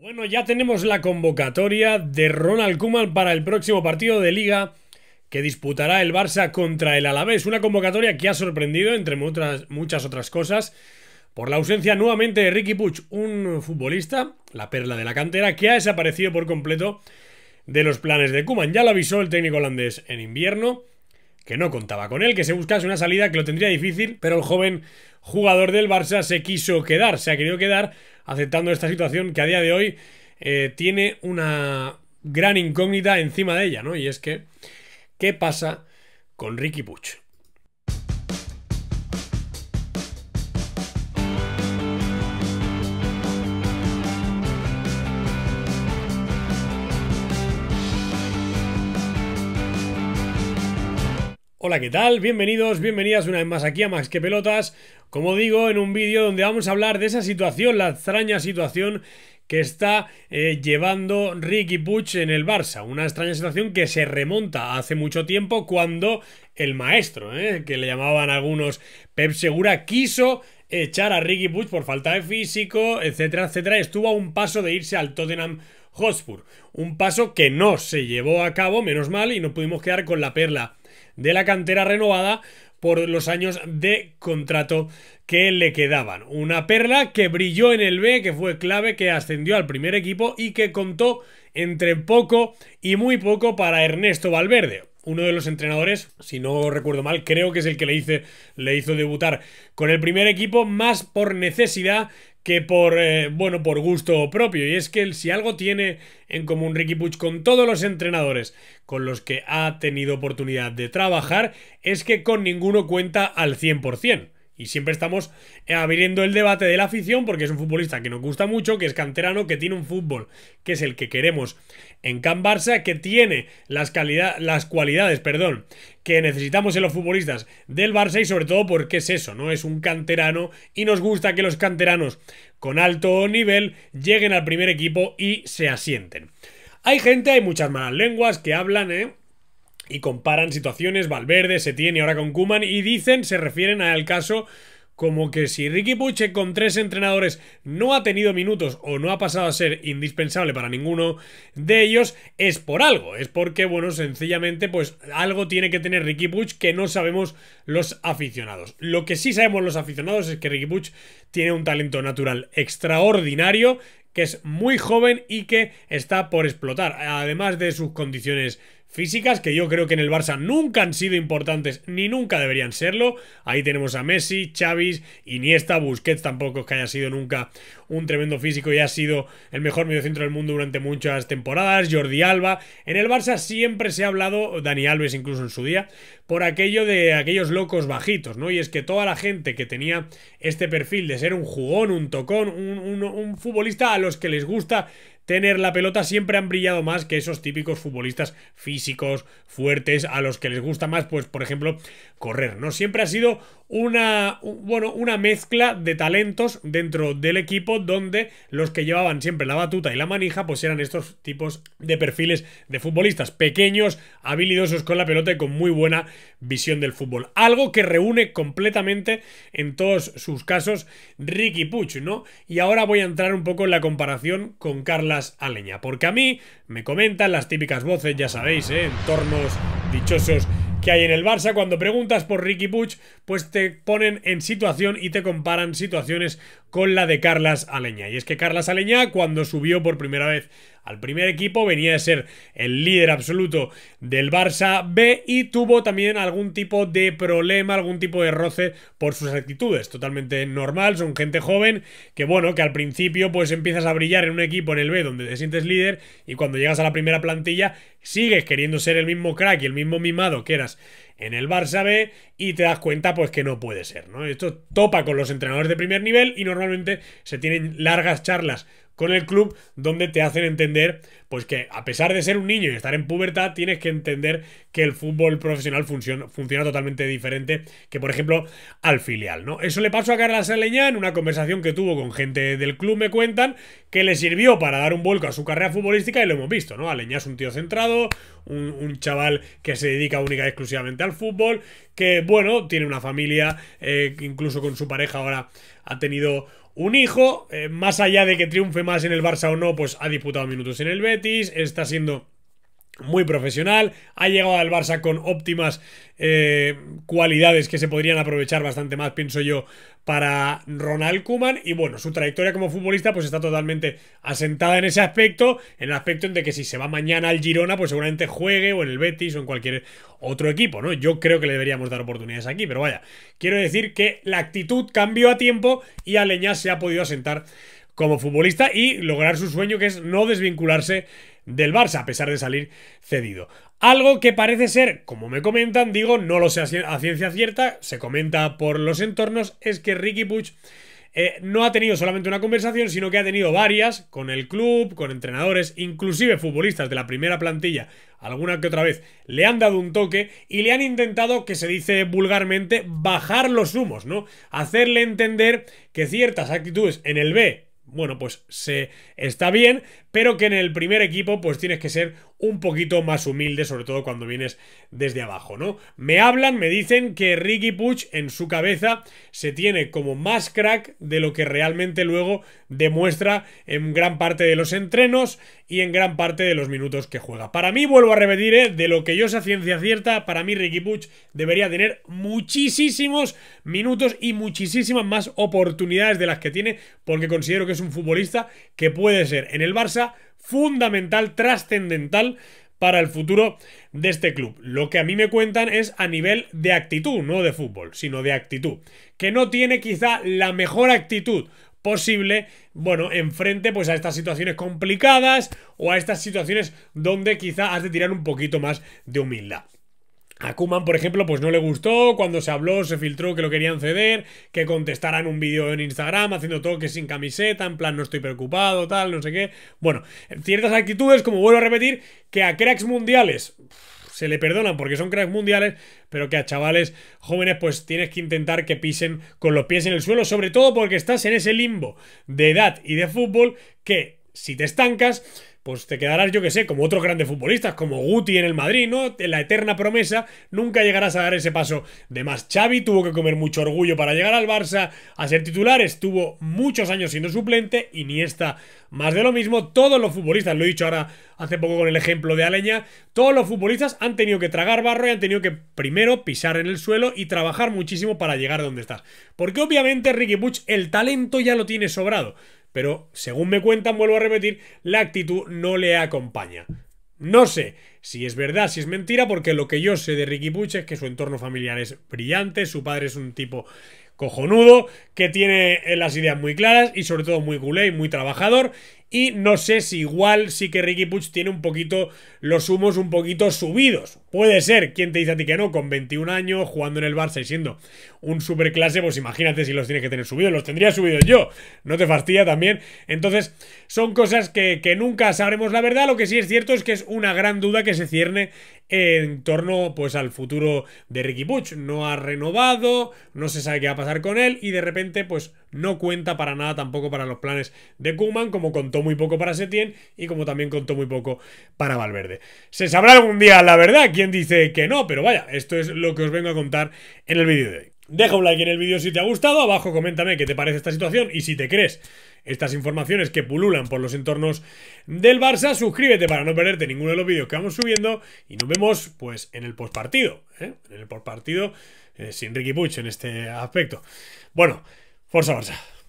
Bueno, ya tenemos la convocatoria de Ronald Kuman para el próximo partido de liga que disputará el Barça contra el Alavés. Una convocatoria que ha sorprendido, entre muchas otras cosas, por la ausencia nuevamente de Ricky Puch, un futbolista, la perla de la cantera, que ha desaparecido por completo de los planes de Kuman. Ya lo avisó el técnico holandés en invierno que no contaba con él, que se buscase una salida que lo tendría difícil, pero el joven jugador del Barça se quiso quedar, se ha querido quedar, aceptando esta situación que a día de hoy eh, tiene una gran incógnita encima de ella, ¿no? Y es que, ¿qué pasa con Ricky Puch? Hola, ¿qué tal? Bienvenidos, bienvenidas una vez más aquí a Más que Pelotas. Como digo, en un vídeo donde vamos a hablar de esa situación, la extraña situación que está eh, llevando Ricky Puch en el Barça. Una extraña situación que se remonta hace mucho tiempo cuando el maestro, eh, que le llamaban algunos Pep Segura, quiso echar a Ricky Puch por falta de físico, etcétera, etcétera. Estuvo a un paso de irse al Tottenham Hotspur. Un paso que no se llevó a cabo, menos mal, y no pudimos quedar con la perla de la cantera renovada por los años de contrato que le quedaban. Una perla que brilló en el B, que fue clave, que ascendió al primer equipo y que contó entre poco y muy poco para Ernesto Valverde uno de los entrenadores, si no recuerdo mal, creo que es el que le, hice, le hizo debutar con el primer equipo, más por necesidad que por, eh, bueno, por gusto propio. Y es que si algo tiene en común Ricky Puch con todos los entrenadores con los que ha tenido oportunidad de trabajar, es que con ninguno cuenta al 100%. Y siempre estamos eh, abriendo el debate de la afición porque es un futbolista que nos gusta mucho, que es canterano, que tiene un fútbol que es el que queremos en Can Barça, que tiene las, las cualidades perdón, que necesitamos en los futbolistas del Barça y sobre todo porque es eso, ¿no? Es un canterano y nos gusta que los canteranos con alto nivel lleguen al primer equipo y se asienten. Hay gente, hay muchas malas lenguas que hablan, ¿eh? y comparan situaciones, Valverde, se tiene ahora con Kuman y dicen, se refieren al caso como que si Ricky Puche con tres entrenadores no ha tenido minutos o no ha pasado a ser indispensable para ninguno de ellos, es por algo. Es porque, bueno, sencillamente, pues algo tiene que tener Ricky Puch que no sabemos los aficionados. Lo que sí sabemos los aficionados es que Ricky Puch tiene un talento natural extraordinario, que es muy joven y que está por explotar, además de sus condiciones físicas que yo creo que en el Barça nunca han sido importantes ni nunca deberían serlo. Ahí tenemos a Messi, Xavi, Iniesta, Busquets tampoco que haya sido nunca un tremendo físico y ha sido el mejor mediocentro del mundo durante muchas temporadas, Jordi Alba. En el Barça siempre se ha hablado, Dani Alves incluso en su día, por aquello de aquellos locos bajitos, ¿no? Y es que toda la gente que tenía este perfil de ser un jugón, un tocón, un futbolista a los que les gusta tener la pelota siempre han brillado más que esos típicos futbolistas físicos, fuertes, a los que les gusta más, pues, por ejemplo, correr, ¿no? Siempre ha sido una, bueno, una mezcla de talentos dentro del equipo donde los que llevaban siempre la batuta y la manija, pues eran estos tipos de perfiles de futbolistas pequeños, habilidosos con la pelota y con muy buena visión del fútbol. Algo que reúne completamente en todos sus casos Ricky Puch, ¿no? Y ahora voy a entrar un poco en la comparación con Carla Aleña, a Porque a mí me comentan las típicas voces, ya sabéis, ¿eh? entornos dichosos que hay en el Barça. Cuando preguntas por Ricky Puch, pues te ponen en situación y te comparan situaciones con la de Carlas Aleña, Y es que Carlas Aleña cuando subió por primera vez al primer equipo, venía de ser el líder absoluto del Barça B y tuvo también algún tipo de problema, algún tipo de roce por sus actitudes. Totalmente normal, son gente joven que bueno, que al principio pues empiezas a brillar en un equipo en el B donde te sientes líder y cuando llegas a la primera plantilla sigues queriendo ser el mismo crack y el mismo mimado que eras en el Barça B y te das cuenta pues que no puede ser, ¿no? Esto topa con los entrenadores de primer nivel y normalmente se tienen largas charlas con el club donde te hacen entender pues que a pesar de ser un niño y estar en pubertad tienes que entender que el fútbol profesional funciona, totalmente diferente que por ejemplo al filial, ¿no? Eso le pasó a Carlos Aleñá en una conversación que tuvo con gente del club, me cuentan, que le sirvió para dar un vuelco a su carrera futbolística y lo hemos visto, ¿no? Aleñá es un tío centrado, un, chaval que se dedica única y exclusivamente al fútbol, que bueno, tiene una familia, eh, incluso con su pareja ahora ha tenido un hijo. Eh, más allá de que triunfe más en el Barça o no, pues ha disputado minutos en el Betis, está siendo muy profesional, ha llegado al Barça con óptimas eh, cualidades que se podrían aprovechar bastante más, pienso yo, para Ronald Kuman. Y bueno, su trayectoria como futbolista pues está totalmente asentada en ese aspecto, en el aspecto en de que si se va mañana al Girona, pues seguramente juegue o en el Betis o en cualquier otro equipo, ¿no? Yo creo que le deberíamos dar oportunidades aquí, pero vaya, quiero decir que la actitud cambió a tiempo y Aleñá se ha podido asentar como futbolista y lograr su sueño que es no desvincularse del Barça, a pesar de salir cedido. Algo que parece ser, como me comentan, digo, no lo sé a ciencia cierta, se comenta por los entornos, es que Ricky Puch eh, no ha tenido solamente una conversación, sino que ha tenido varias con el club, con entrenadores, inclusive futbolistas de la primera plantilla, alguna que otra vez, le han dado un toque y le han intentado, que se dice vulgarmente, bajar los humos, ¿no? Hacerle entender que ciertas actitudes en el B bueno, pues se está bien, pero que en el primer equipo pues tienes que ser un poquito más humilde, sobre todo cuando vienes desde abajo, ¿no? Me hablan, me dicen que Ricky Puch en su cabeza se tiene como más crack de lo que realmente luego demuestra en gran parte de los entrenos y en gran parte de los minutos que juega. Para mí, vuelvo a repetir, ¿eh? de lo que yo sé ciencia cierta, para mí Ricky Puch debería tener muchísimos minutos y muchísimas más oportunidades de las que tiene, porque considero que es un futbolista que puede ser en el Barça fundamental, trascendental para el futuro de este club. Lo que a mí me cuentan es a nivel de actitud, no de fútbol, sino de actitud. Que no tiene quizá la mejor actitud posible, bueno, enfrente pues a estas situaciones complicadas o a estas situaciones donde quizá has de tirar un poquito más de humildad. A Kuman, por ejemplo, pues no le gustó. Cuando se habló, se filtró que lo querían ceder, que contestaran un vídeo en Instagram haciendo toques sin camiseta, en plan no estoy preocupado, tal, no sé qué. Bueno, ciertas actitudes, como vuelvo a repetir, que a cracks mundiales se le perdonan porque son cracks mundiales, pero que a chavales jóvenes pues tienes que intentar que pisen con los pies en el suelo, sobre todo porque estás en ese limbo de edad y de fútbol que si te estancas pues te quedarás, yo que sé, como otros grandes futbolistas, como Guti en el Madrid, ¿no? La eterna promesa, nunca llegarás a dar ese paso de más. Xavi tuvo que comer mucho orgullo para llegar al Barça a ser titular, estuvo muchos años siendo suplente, Y ni está más de lo mismo, todos los futbolistas, lo he dicho ahora hace poco con el ejemplo de Aleña, todos los futbolistas han tenido que tragar barro y han tenido que primero pisar en el suelo y trabajar muchísimo para llegar a donde estás. Porque obviamente Ricky Puch el talento ya lo tiene sobrado. Pero, según me cuentan, vuelvo a repetir, la actitud no le acompaña. No sé si es verdad, si es mentira, porque lo que yo sé de Ricky Puch es que su entorno familiar es brillante, su padre es un tipo cojonudo, que tiene eh, las ideas muy claras y sobre todo muy culé y muy trabajador y no sé si igual sí que Ricky Puch tiene un poquito los humos un poquito subidos. Puede ser, ¿quién te dice a ti que no? Con 21 años, jugando en el Barça y siendo un superclase, pues imagínate si los tienes que tener subidos. Los tendría subidos yo. No te fastidia también. Entonces, son cosas que, que nunca sabremos la verdad. Lo que sí es cierto es que es una gran duda que se cierne en torno pues al futuro de Ricky Puch. No ha renovado, no se sabe qué va a pasar con él y de repente pues no cuenta para nada tampoco para los planes de Kuman, como contó muy poco para Setien y como también contó muy poco para Valverde. Se sabrá algún día la verdad quién dice que no, pero vaya, esto es lo que os vengo a contar en el vídeo de hoy. Deja un like en el vídeo si te ha gustado, abajo coméntame qué te parece esta situación y si te crees estas informaciones que pululan por los entornos del Barça, suscríbete para no perderte ninguno de los vídeos que vamos subiendo y nos vemos pues en el postpartido, ¿eh? en el postpartido eh, sin Ricky Puch en este aspecto. Bueno, Forza Barça.